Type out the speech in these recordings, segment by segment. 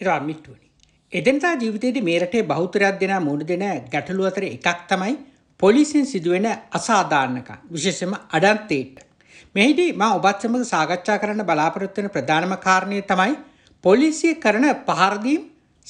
එක අමිට්ටුවනි. එදෙනතා ජීවිතයේද මේ රටේ බෞතරයක් දෙනා මුණ දෙන ගැටලු අතර එකක් තමයි පොලිසින් සිදුවෙන අසාධාරණක විශේෂම අඩන්තේට. මෙහිදී මා ඔබත් සමග සාකච්ඡා කරන්න බලාපොරොත්තු වෙන ප්‍රධානම කාරණය තමයි පොලිසිය කරන පහරදීම්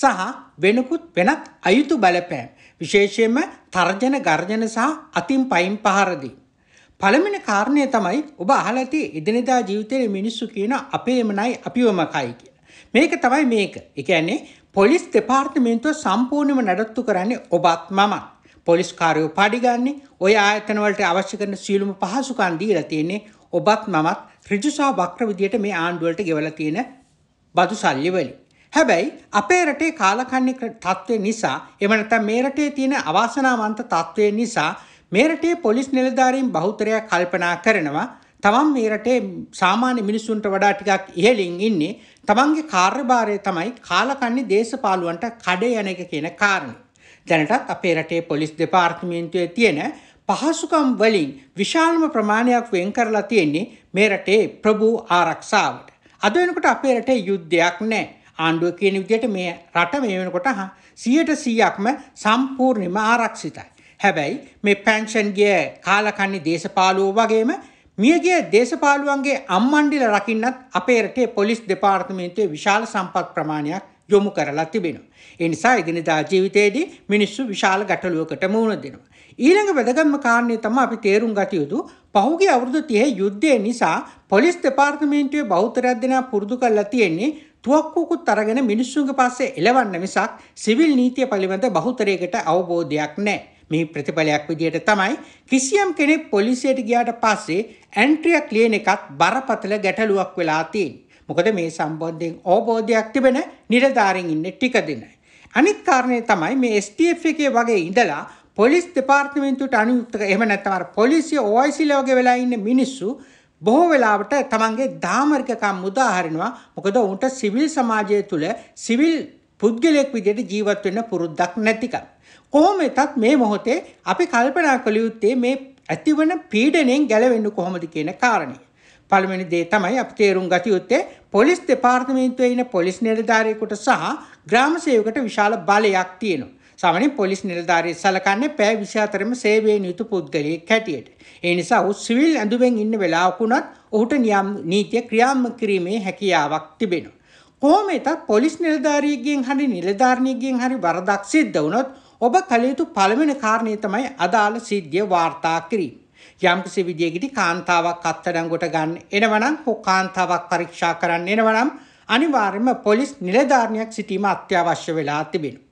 සහ වෙනකුත් වෙනත් අයුතු බලපෑම් විශේෂයෙන්ම තර්ජන ගර්ජන සහ අතින් පයින් පහරදී. පළමෙන කාරණය තමයි ඔබ අහලති එදිනෙදා ජීවිතයේ මිනිස්සු කියන අපේමනයි අපිවමකයි කිය. මේක තමයි මේක. ඒ කියන්නේ පොලිස් දෙපාර්තමේන්තුව සම්පූර්ණයෙන්ම නඩත්තු කරන්නේ ඔබත් මමත්. පොලිස් කාර්යෝ පාඩිගන්නේ ওই ආයතන වලට අවශ්‍ය කරන සියලුම පහසුකම් දීලා තියෙන්නේ ඔබත් මමත් ඍජුසා වක්‍ර විදියට මේ ආණ්ඩුවලට ගෙවලා තියෙන බදු සල්ලි වලින්. හැබැයි අපේ රටේ කාලකන්ණි තත්ත්වය නිසා එහෙම නැත්නම් මේ රටේ තියෙන අවාසනාවන්ත තත්ත්වය නිසා මේ රටේ පොලිස් නිලධාරීන් බහුතරයක් කල්පනා කරනවා තමන් මේ රටේ සාමාන්‍ය මිනිසුන්ට වඩා ටිකක් ඉහළින් ඉන්නේ තමන්ගේ කාර්යභාරය තමයි කාලකන්නේ දේශපාලුවන්ට කඩේ යන එක කියන කාරණ. දැනටත් අපේ රටේ පොලිස් දෙපාර්තමේන්තුවය තියෙන පහසුකම් වලින් විශාලම ප්‍රමාණයක් වෙන් කරලා තියෙන්නේ මේ රටේ ප්‍රභූ ආරක්ෂාවට. අද වෙනකොට අපේ රටේ යුද්ධයක් නැහැ. ආණ්ඩුව කියන විදිහට මේ රට මේ වෙනකොට 100%ක්ම සම්පූර්ණයෙන්ම ආරක්ෂිතයි. හැබැයි මේ පැන්ෂන් ගිය කාලකන්නේ දේශපාලුවෝ වගේම මියගිය දේශපාලුවන්ගේ අම්මණ්ඩිල රකින්නත් අපේ රටේ පොලිස් දෙපාර්තමේන්තුවේ විශාල සම්පත් ප්‍රමාණයක් යොමු කරලා තිබෙනවා. ඒ නිසා එදිනෙදා ජීවිතයේදී මිනිස්සු විශාල ගැටලුවකට මුහුණ දෙනවා. ඊළඟ වැදගත්ම කාරණය තමයි අපි තේරුම් ගත යුතු පහුගිය අවුරුදු 30 යුද්ධය නිසා පොලිස් දෙපාර්තමේන්තුවේ බහුතරයක් දෙනා පුරුදු කරලා තියෙන්නේ තුවක්කුකුත් අරගෙන මිනිස්සුන්ගේ පස්සේ එලවන්න මිසක් සිවිල් නීතිය පිළිබඳ බහුතරයකට අවබෝධයක් නැහැ. මේ ප්‍රතිඵලයක් විදියට තමයි කිසියම් කෙනෙක් පොලිසියට ගියාට පස්සේ ඇන්ට්‍රියක් ලියන එකත් බරපතල ගැටලුවක් වෙලා තියෙන්නේ. මොකද මේ සම්බන්ධයෙන් අවබෝධයක් තිබෙන නිලධාරීන් ඉන්නේ ටික දෙනයි. අනිත් කාරණේ තමයි මේ STF එකේ වගේ ඉඳලා පොලිස් දෙපාර්තමේන්තුවට අනුයුක්ත එහෙම නැත්නම් අර පොලිසිය OICල වගේ වෙලා ඉන්න මිනිස්සු බොහෝ වෙලාවට තමන්ගේ ධාමරිකකම් මුදා හරිනවා. මොකද උන්ට සිවිල් සමාජය තුළ සිවිල් පුද්ගලයෙක් විදිහට ජීවත් වෙන්න පුරුද්දක් නැතිකම. කොහොම එතත් මේ මොහොතේ අපි කල්පනා කළ යුත්තේ මේ ඇතිවන පීඩනයෙන් ගැලවෙන්න කොහොමද කියන කාරණය. පළමනි දේ තමයි අප තේරුම් ගත යුත්තේ පොලිස් දෙපාර්තමේන්තුවේ ඉන්න පොලිස් නිලධාරියෙකුට සහ ග්‍රාම සේවකට විශාල බලයක් තියෙනවා. සමනි පොලිස් නිලධාරී සලකන්නේ පැය 24ම සේවයෙන් යුතු පුද්ගලයෙක් හැටියට. ඒ නිසා ඔහු සිවිල් ඇඳුමෙන් ඉන්න වෙලාවකුණත් ඔහුට නියම් නීතිය ක්‍රියාත්මක කිරීමේ හැකියාවක් තිබෙනවා. කොහොම වෙතත් පොලිස් නිලධාරියෙක්ගෙන් හරි නිලධාරිණියෙක්ගෙන් හරි වරදක් සිද්ධ වුණොත් ඔබ කළ යුතු පළවෙනි කාරණේ තමයි අදාළ සිද්ධිය වාර්තා කිරීම. යම්කිසි විදියකට කාන්තාවක් අත්අඩංගුවට ගන්න එනවනම් හෝ කාන්තාවක් පරීක්ෂා කරන්න එනවනම් අනිවාර්යයෙන්ම පොලිස් නිලධාරියෙක් සිටීම අත්‍යවශ්‍ය වෙලා තිබෙනවා.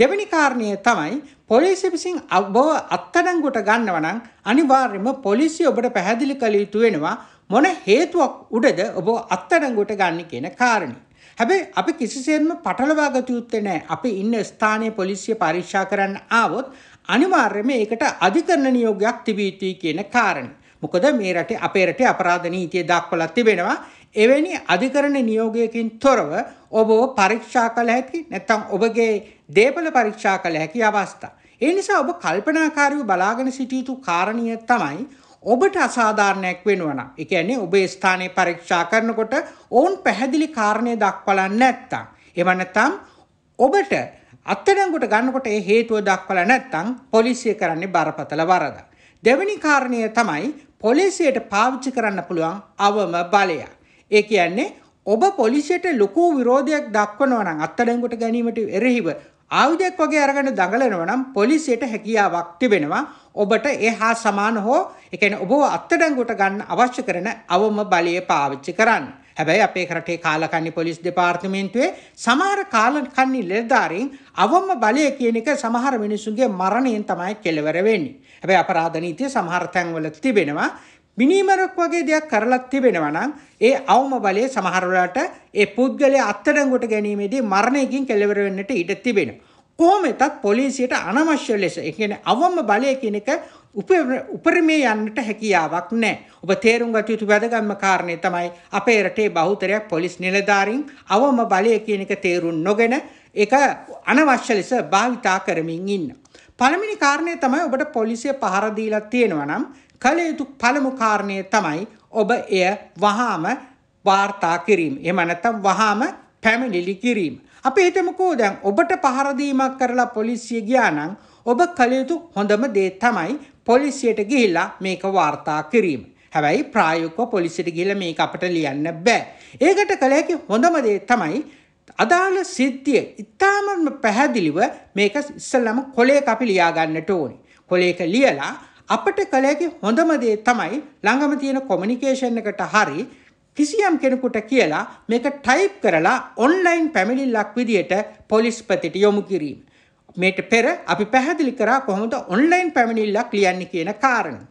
දෙවෙනි කාරණය තමයි පොලිසිය විසින් ඔබව අත්අඩංගුවට ගන්නව නම් අනිවාර්යයෙන්ම පොලිසිය ඔබට පැහැදිලි කළ යුතු වෙනවා මොන හේතුවක් උඩද ඔබ අත්අඩංගුවට ගන්න කියන කාරණේ. හැබැයි අපි කිසිසේත්ම පටලවා ගත යුත්තේ නැහැ. අපි ඉන්න ස්ථානයේ පොලිසිය පරීක්ෂා කරන්න ආවොත් අනිවාර්යයෙන්ම ඒකට අධිකරණ නියෝගයක් තිබිය යුතුයි කියන කාරණේ. මොකද මේ රටේ අපේ රටේ අපරාධ නීතිය දක්වලා තිබෙනවා එවැනි අධිකරණ නියෝගයකින් තොරව ඔබ පරීක්ෂා කළ හැකි නැත්නම් ඔබගේ දේපල පරීක්ෂා කළ හැකි අවස්ථා. ඒ නිසා ඔබ කල්පනාකාරීව බලාගෙන සිටිය යුතු කාරණිය තමයි ඔබට අසාධාරණයක් වෙනවනම් ඒ කියන්නේ ඔබේ ස්ථානයේ පරීක්ෂා කරනකොට ඔවුන් පැහැදිලි කාරණේ දක්වලා නැත්තම් එහෙම නැත්නම් ඔබට අත්අඩංගුවට ගන්නකොට ඒ හේතුව දක්වලා නැත්තම් පොලිසිය කරන්නේ බරපතල වරද. දෙවෙනි කාරණය තමයි පොලිසියට පාවිච්චි කරන්න පුළුවන් අවම බලය. ඒ කියන්නේ ඔබ පොලිසියට ලොකු විරෝධයක් දක්වනවා නම් අත්අඩංගුවට ගැනීමට එරෙහිව ආයුධයක් වගේ අරගෙන දඟලනවා නම් පොලිසියට හැකියාවක් තිබෙනවා ඔබට ඒ හා සමාන හෝ ඒ කියන්නේ ඔබව අත්අඩංගුවට ගන්න අවශ්‍ය කරන අවම බලය පාවිච්චි කරන්න. හැබැයි අපේ රටේ කාලකන්ණි පොලිස් දෙපාර්තමේන්තුවේ සමහර කාලකන්ණි නිලධාරීන් අවම බලය කියන එක සමහර මිනිසුන්ගේ මරණයෙන් තමයි කෙලවර වෙන්නේ. හැබැයි අපරාධ නීතිය සමහර තැන්වල තිබෙනවා මිනීමරක් වගේ දෙයක් කරලත් තිබෙනවා නම් ඒ අවම බලය සමහර වෙලාවට ඒ පුද්ගලයා අත්අඩංගුවට ගැනීමේදී මරණයකින් කෙලවර වෙන්නට ඉඩ තිබෙනවා. කොහොමදත් පොලිසියට අනවශ්‍ය ලෙස ඒ කියන්නේ අවම බලය කියන එක උපරිමේ යන්නට හැකියාවක් නැහැ. ඔබ තේරුම් ගත යුතු වැදගත්ම කාරණේ තමයි අපේ රටේ බහුතරයක් පොලිස් නිලධාරීන් අවම බලය කියන එක තේරුම් නොගෙන ඒක අනවශ්‍ය ලෙස භාවිතා කරමින් ඉන්න. පළවෙනි කාරණේ තමයි ඔබට පොලිසිය පහර දීලා තියෙනවා නම් කළ යුතු පළමු කාරණය තමයි ඔබ එය වහාම වාර්තා කිරීම. එහෙම නැත්නම් වහාම පැමිණිලි කිරීම. අපි හිතමුකෝ දැන් ඔබට පහර දීමක් කරලා පොලිසිය ගියා නම් ඔබ කළ යුතු හොඳම දේ තමයි පොලිසියට ගිහිල්ලා මේක වාර්තා කිරීම. හැබැයි ප්‍රායෝගිකව පොලිසියට ගිහිල්ලා මේක අපට ලියන්න බෑ. ඒකට කළ හැකි හොඳම දේ තමයි අදාළ සිද්ධිය ඉතාමත්ම පැහැදිලිව මේක ඉස්සෙල්ලාම කොලේක අපි ලියා ගන්නට ඕනේ. කොලේක ලියලා අපට කළ හැකි හොඳම දේ තමයි ළඟම තියෙන කොමියුනිකේෂන් එකට හරි කිසියම් කෙනෙකුට කියලා මේක ටයිප් කරලා ඔන්ලයින් පැමිණිල්ලක් විදියට පොලිස්පතිට යොමු කිරීම. මේට පෙර අපි පැහැදිලි කරා කොහොමද ඔන්ලයින් පැමිණිල්ලක් ලියන්නේ කියන කාරණා.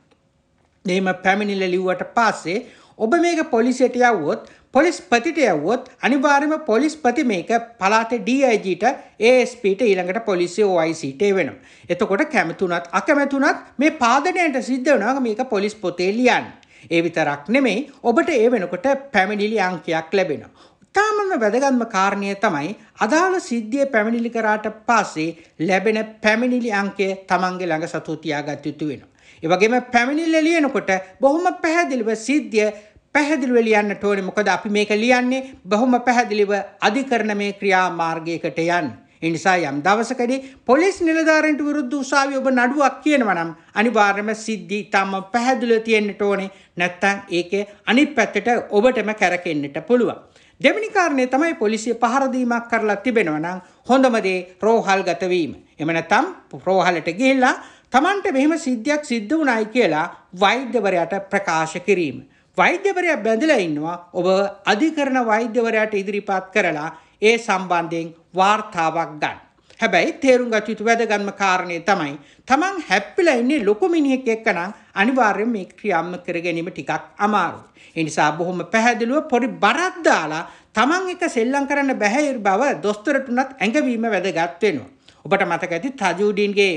එහෙම පැමිණිල්ල ලිව්වට පස්සේ ඔබ මේක පොලිසියට යවුවොත් පොලිස්පතිට යවොත් අනිවාර්යම පොලිස්පති මේක පලාතේ DIGට ASPට ඊළඟට පොලිසිය OICට වෙනවා. එතකොට කැමතුණත් අකමැතුණත් මේ පාදණයට සිද්ධ වෙනවා මේක පොලිස් පොතේ ලියන්න. ඒ විතරක් නෙමෙයි ඔබට ඒ වෙනකොට පැමිණිලි අංකයක් ලැබෙනවා. ඉතාමත්ම වැදගත්ම කාරණය තමයි අදාළ සිද්ධිය පැමිණිලි කරාට පස්සේ ලැබෙන පැමිණිලි අංකය Tamange ළඟ සතුව තියාගත යුතු වෙනවා. ඒ වගේම පැමිණිල්ල ලියනකොට බොහොම පැහැදිලිව සිද්ධිය පැහැදිලිව ලියන්න ඕනේ මොකද අපි මේක ලියන්නේ බොහොම පැහැදිලිව අධිකරණමය ක්‍රියාමාර්ගයකට යන්න. ඒ නිසා යම් දවසකදී පොලිස් නිලධාරීන්ට විරුද්ධ උසාවිය ඔබ නඩුවක් කියනවා නම් අනිවාර්යයෙන්ම සිද්ධි තම පැහැදිලිව තියෙන්නට ඕනේ. නැත්තම් ඒකේ අනිත් පැත්තට ඔබටම කැරකෙන්නට පුළුවන්. දෙවෙනි කාරණේ තමයි පොලිසිය පහර දීමක් කරලා තිබෙනවා නම් හොඳම දේ රෝහල්ගත වීම. එහෙම නැත්නම් රෝහලට ගිහිල්ලා Tamanට මෙහෙම සිද්ධියක් සිද්ධ වුණායි කියලා වෛද්‍යවරයාට ප්‍රකාශ කිරීම. වෛද්‍යවරයා බැඳලා ඉන්නවා ඔබ අධිකරණ වෛද්‍යවරයාට ඉදිරිපත් කරලා ඒ සම්බන්ධයෙන් වාර්තාවක් ගන්න. හැබැයි තේරුම් ගත යුතු වැදගත්ම කාරණය තමයි තමන් හැප්පිලා ඉන්නේ ලොකු මිනිහෙක් එක්ක නම් අනිවාර්යෙන් මේ ක්‍රියාත්මක කර ගැනීම ටිකක් අමාරුයි. ඒ නිසා බොහොම පැහැදිලිව පොඩි බරක් දාලා තමන් එක සෙල්ලම් කරන්න බැහැ බව දොස්තරටුණත් ඇඟවීම වැදගත් වෙනවා. ඔබට මතක ඇති තජූඩින්ගේ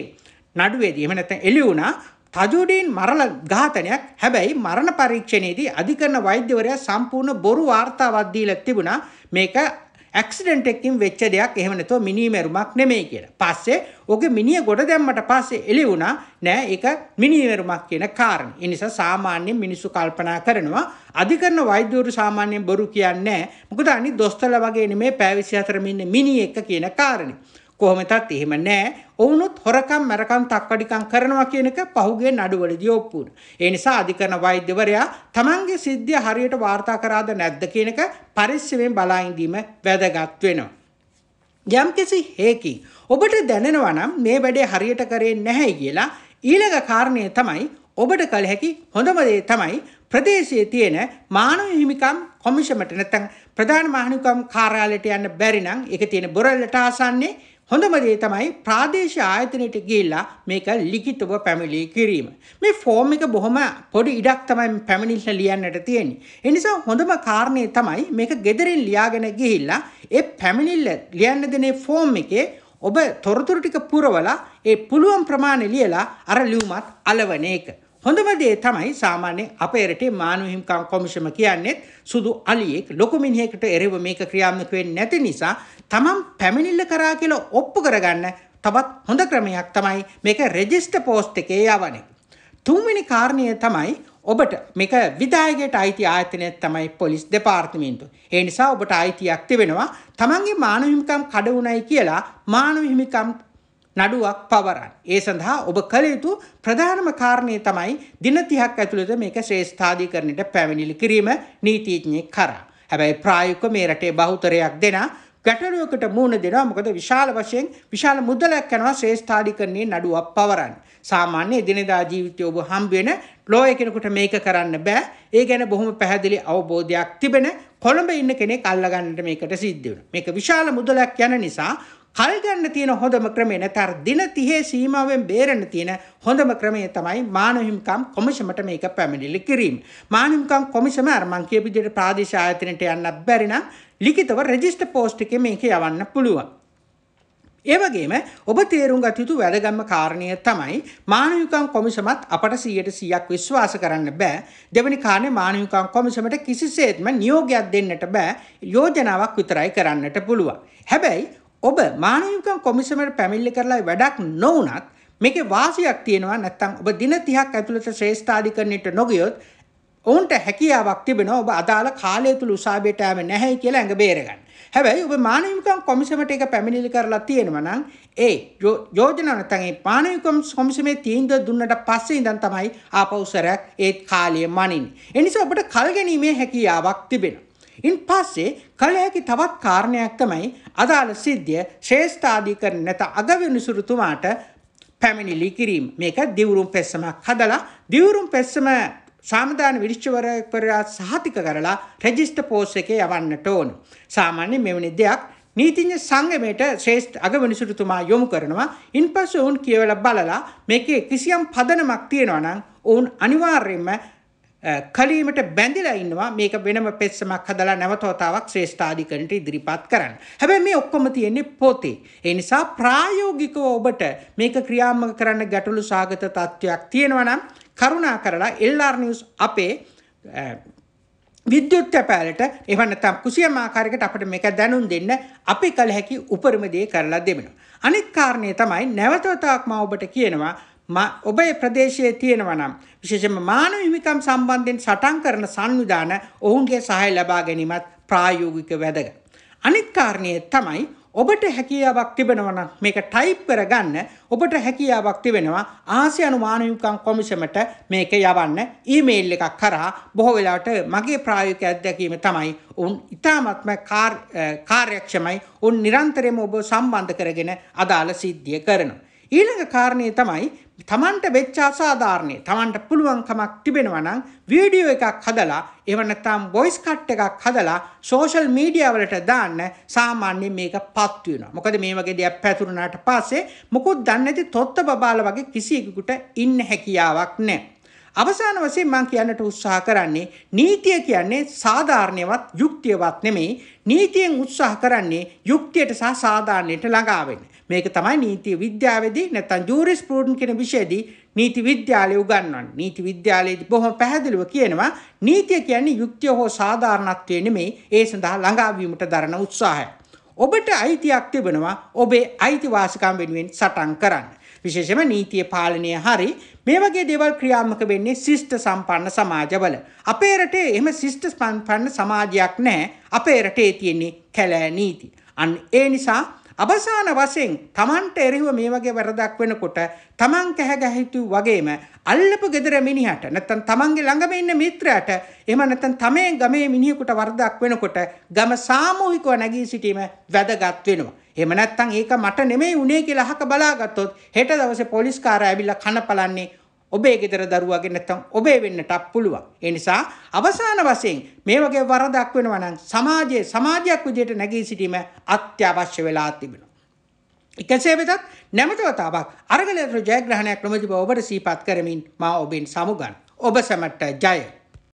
නඩුවේදී එහෙම නැත්නම් එළියුණා තජුඩීන් මරණ ඝාතනයක් හැබැයි මරණ පරීක්ෂණයේදී අධිකරණ වෛද්‍යවරයා සම්පූර්ණ බොරු වාර්තාවක් දීලා තිබුණා මේක ඇක්සිඩන්ට් එකකින් වෙච්ච දෙයක් එහෙම නැතුව මිනී මරුමක් නෙමෙයි කියලා. පස්සේ ඔගේ මිනිය ගොඩ දැම්මට පස්සේ එළි වුණා නෑ ඒක මිනී මරුමක් කියන කාරණේ. ඒ නිසා සාමාන්‍යයෙන් මිනිස්සු කල්පනා කරනවා අධිකරණ වෛද්‍යවරු සාමාන්‍යයෙන් බොරු කියන්නේ නෑ. මොකද අනිත් දොස්තරලා වගේ නෙමෙයි පෑ 24 මිනිහ මිනී එක කියන කාරණේ. කොහොමතත් එහෙම නෑ ඔවුනුත් හොරකම් මැරකම් තක්කඩිකම් කරනවා කියන එක පහුගේ නඩුවලදී ඔප්පු වුණා. ඒ නිසා අධිකරණ වෛද්‍යවරයා තමන්ගේ සිද්ධිය හරියට වාර්තා කරාද නැද්ද කියන එක පරිස්සමෙන් බලා ඉඳීම වැදගත් වෙනවා. යම්කිසි හේකින් ඔබට දැනෙනවා නම් මේ වැඩේ හරියට කරේ නැහැ කියලා ඊළඟ කාරණය තමයි ඔබට කල හැකි හොඳම දේ තමයි ප්‍රදේශයේ තියෙන මානව හිමිකම් කොමිෂමට නැත්නම් ප්‍රධාන මානවිකම් කාර්යාලයට යන්න බැරි නම් ඒක තියෙන බොරළට ආසන්නේ හොඳම දේ තමයි ප්‍රාදේශීය ආයතනයට ගිහිල්ලා මේක ලිඛිතව පැමිණිලි කිරීම. මේ ෆෝම් එක බොහොම පොඩි ඉඩක් තමයි පැමිණිල්ල ලියන්නට තියෙන්නේ. ඒ නිසා හොඳම කාරණේ තමයි මේක gederin ලියාගෙන ගිහිල්ලා ඒ පැමිණිල්ල ලියන්න දෙන ෆෝම් එකේ ඔබ තොරතුරු ටික පුරවලා ඒ පුළුවන් ප්‍රමාණය ලියලා අර ලියුමත් අලවන එක. හොඳම දේ තමයි සාමාන්‍යයෙන් අපේ රටේ මානව හිමිකම් කොමිෂම කියන්නේත් සුදු අලියෙක් ලොකු මිනිහෙකුට එරෙව මේක ක්‍රියාත්මක වෙන්නේ නැති නිසා තමන් පැමිණිල්ල කරා කියලා ඔප්පු කරගන්න තවත් හොඳ ක්‍රමයක් තමයි මේක රෙජිස්ටර් පෝස්ට් එකේ යවන්නේ. තුන්වෙනි කාරණය තමයි ඔබට මේක විදායකයට අයිති ආයතනය තමයි පොලිස් දෙපාර්තමේන්තුව. ඒ නිසා ඔබට අයිතියක් තිබෙනවා තමන්ගේ මානව හිමිකම් කඩ වුණයි කියලා මානව හිමිකම් නඩුවක් පවරන්. ඒ සඳහා ඔබ කළ යුතු ප්‍රධානම කාරණය තමයි දින 30ක් ඇතුළත මේක ශ්‍රේෂ්ඨාධිකරණයට පැමිණිලි කිරීම නීතිඥයෙක් කරා. හැබැයි ප්‍රායෝගිකව මේ රටේ බහුතරයක් දෙන ගැටලුවකට මුහුණ දෙනවා මොකද විශාල වශයෙන් විශාල මුදලක් යනවා ශ්‍රේෂ්ඨාධිකරණයේ නඩුවක් පවරන්න. සාමාන්‍ය එදිනෙදා ජීවිතයේ ඔබ හම්බ වෙන ලෝය කෙනෙකුට මේක කරන්න බෑ. ඒ ගැන බොහොම පැහැදිලි අවබෝධයක් තිබෙන කොළඹ ඉන්න කෙනෙක් අල්ලගන්නට මේකට සිද්ධ වෙනවා. මේක විශාල මුදලක් යන නිසා කල් ගන්න තියෙන හොඳම ක්‍රමය නැතර දින 30 සීමාවෙන් බේරෙන්න තියෙන හොඳම ක්‍රමය තමයි මානව හිමිකම් කොමිෂමට මේක පැමිණිලි කිරීම. මානව හිමිකම් කොමිෂම අර මං කියපු විදිහට ප්‍රාදේශීය ආයතනයට යන්න බැරි නම් ලිඛිතව රෙජිස්ටර් පෝස්ට් එකේ මේක යවන්න පුළුවන්. ඒ වගේම ඔබ තේරුම් ගත යුතු වැදගත්ම කාරණය තමයි මානවිකම් කොමිසමත් අපට 100%ක් විශ්වාස කරන්න බෑ. දෙවැනි කාරණේ මානවිකම් කොමිසමට කිසිසේත්ම නියෝගයක් දෙන්නට බෑ. යෝජනාවක් විතරයි කරන්නට පුළුවන්. හැබැයි ඔබ මානවිකම් කොමිසමට පැමිල්ලි කරලා වැඩක් නොවනත් මේක වාසියක් තියෙනවා නැත්තම් ඔබ දින 30ක් ඇතුළත ශ්‍රේෂ්ඨාධිකරණයට නොගියොත් ඔවුන්ට හැකියාවක් තිබෙනවා ඔබ අදාළ කාලය තුල උසාවියට යන්නේ නැහැයි කියලා ඇඟ බේරගන්න. හැබැයි ඔබ මානවිකම් කොමිසමට එක පැමිණිලි කරලා තියෙනවා නම් ඒ යෝජනාව නැත්නම් ඒ මානවිකම් කොමිසමේ තීන්දුව දුන්නට පස්සේ ඉඳන් තමයි ආපෞසරයක් ඒ කාලය මනින්නේ. ඒ නිසා ඔබට කල් ගැනීමේ හැකියාවක් තිබෙනවා. ඉන් පස්සේ කළ හැකි තවත් කාරණයක් තමයි අදාළ සිද්ධිය ශ්‍රේෂ්ඨාදී කර නැත අගවිනිසුරුතුමාට පැමිණිලි කිරීම. මේක දිවුරුම් පෙස්සමක් හදලා දිවුරුම් පෙස්සම සාමධාන විනිශ්චවරයා සහතික කරලා රෙජිස්ටර් පෝස්ට් එකේ යවන්නට ඕන. සාමාන්‍ය මෙවැනි දෙයක් නීතිඥ සංගමයට ශ්‍රේෂ්ඨ අගවිනිසුරුතුමා යොමු කරනවා. ඉන්පසු ඔවුන් කියවලා බලලා මේකේ කිසියම් පදනමක් තියෙනවා නම් ඔවුන් අනිවාර්යයෙන්ම කලීමට බැඳිලා ඉන්නවා මේක වෙනම පෙත්සමක් හදලා නැවතවතාවක් ශ්‍රේෂ්ඨාධිකරණයට ඉදිරිපත් කරන්න. හැබැයි මේ ඔක්කොම තියෙන්නේ පොතේ. ඒ නිසා ප්‍රායෝගිකව ඔබට මේක ක්‍රියාත්මක කරන්න ගැටලු සාගත තත්ත්වයක් තියෙනවා නම් කරුණා කරලා LR News අපේ විද්‍යුත් පැලට එහෙම නැත්නම් කුසියම් ආකාරයකට අපිට මේක දැනුම් දෙන්න අපි කල හැකි උපරිම දේ කරලා දෙමිනවා. අනිත් කාරණේ තමයි නැවතවතාවක් මා ඔබට කියනවා ඔබේ ප්‍රදේශයේ තියෙනවා නම් විශේෂයෙන්ම මානව හිමිකම් සම්බන්ධයෙන් සටන් කරන සංවිධාන ඔවුන්ගේ සහාය ලබා ගැනීමත් ප්‍රායෝගික වැදගත්. අනිත් කාරණය තමයි ඔබට හැකියාවක් තිබෙනවා නම් මේක ටයිප් කරගන්න ඔබට හැකියාවක් තිබෙනවා ආසියානු මානව හිමිකම් කොමිසමට මේක යවන්න ඊමේල් එකක් කරා බොහෝ වෙලාවට මගේ ප්‍රායෝගික අත්දැකීම තමයි උන් ඉතාමත්ම කාර්යක්ෂමයි උන් නිරන්තරයෙන්ම ඔබ සම්බන්ධ කරගෙන අදාළ සිද්ධිය කරනවා. ඊළඟ කාරණය තමයි තමන්ට වෙච්ච අසාධාරණය තමන්ට පුළුවන්කමක් තිබෙනවා නම් වීඩියෝ එකක් හදලා එහෙම නැත්නම් වොයිස් කට් එකක් හදලා සෝෂල් මීඩියා වලට දාන්න සාමාන්‍යයෙන් මේක පත් වෙනවා. මොකද මේ වගේ දෙයක් පැතුරුනාට පස්සේ මොකුත් දන්නේ නැති තොත්ත බබාල වගේ කිසියෙකුට ඉන්න හැකියාවක් නැහැ. අවසාන වශයෙන් මම කියන්නට උත්සාහ කරන්නේ නීතිය කියන්නේ සාධාරණයවත් යුක්තියවත් නෙමෙයි නීතියෙන් උත්සාහ කරන්නේ යුක්තියට සහ සාධාරණයට ළඟා වෙන්න. මේක තමයි නීති විද්‍යාවේදී නැත්නම් ජූරිස් ප්‍රූඩන් කියන විෂයේදී නීති විද්‍යාලය උගන්වන්නේ. නීති විද්‍යාලයේදී බොහොම පැහැදිලිව කියනවා නීතිය කියන්නේ යුක්තිය හෝ සාධාරණත්වය නෙමෙයි ඒ සඳහා ළඟාවීමට දරන උත්සාහය. ඔබට අයිතියක් තිබෙනවා ඔබේ අයිතිවාසිකම් වෙනුවෙන් සටන් කරන්න. විශේෂම නීතිය පාලනය හරි මේ වගේ දේවල් ක්‍රියාත්මක වෙන්නේ ශිෂ්ට සම්පන්න සමාජවල. අපේ රටේ එහෙම ශිෂ්ට සම්පන්න සමාජයක් නැහැ. අපේ රටේ තියෙන්නේ කැලෑ නීති. අන්න ඒ නිසා අවසාන වශයෙන් Tamanට එරෙහිව මේ වගේ වැරදක් වෙනකොට Taman කැහැගැහිතු වගේම අල්ලපු gedara මිනිහට නැත්තම් Tamanගේ ළඟම ඉන්න මිත්‍රයාට එහෙම නැත්තම් තමේ ගමේ මිනිහෙකුට වරදක් වෙනකොට ගම සාමූහිකව නැගී සිටීම වැදගත් වෙනවා. එහෙම නැත්තම් ඒක මට නෙමෙයි උනේ කියලා අහක බලාගත්තොත් හෙට දවසේ පොලිස් කාරය ඇවිල්ලා කන පලන්නේ ඔබේ ගෙදර දරුවගෙන නැත්නම් ඔබේ වෙන්නටත් පුළුවන්. ඒ නිසා අවසාන වශයෙන් මේ වගේ වරදක් වෙනවා නම් සමාජයේ සමාජයක් විදිහට නැගී සිටීම අත්‍යවශ්‍ය වෙලා තිබෙනවා. එකසේ වෙතත් නැමත වතාවක් අරගලේ ජයග්‍රහණයක් නොමැති බව ඔබට සිහිපත් කරමින් මා ඔබෙන් සමුගන්. ඔබ සැමට ජය.